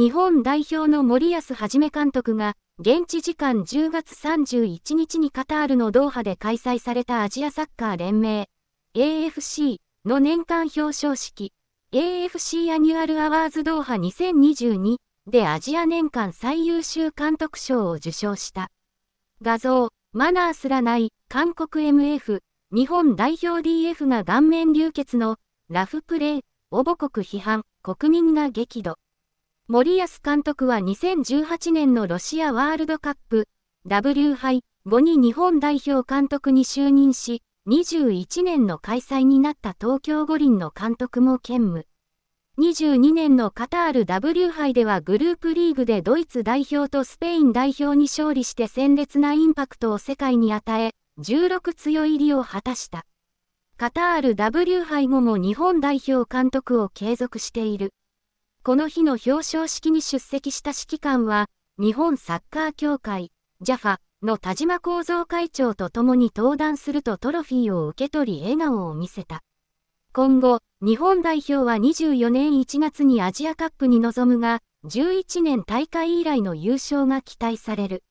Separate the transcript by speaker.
Speaker 1: 日本代表の森保一監督が、現地時間10月31日にカタールのドーハで開催されたアジアサッカー連盟 AFC の年間表彰式 AFC アニュアルアワーズドーハ2022でアジア年間最優秀監督賞を受賞した。画像、マナーすらない韓国 MF 日本代表 DF が顔面流血のラフプレーを母国批判国民が激怒。森保監督は2018年のロシアワールドカップ W 杯後に日本代表監督に就任し、21年の開催になった東京五輪の監督も兼務。22年のカタール W 杯ではグループリーグでドイツ代表とスペイン代表に勝利して鮮烈なインパクトを世界に与え、16強入りを果たした。カタール W 杯後も日本代表監督を継続している。この日の表彰式に出席した指揮官は、日本サッカー協会、JAFA の田島構造会長と共に登壇するとトロフィーを受け取り笑顔を見せた。今後、日本代表は24年1月にアジアカップに臨むが、11年大会以来の優勝が期待される。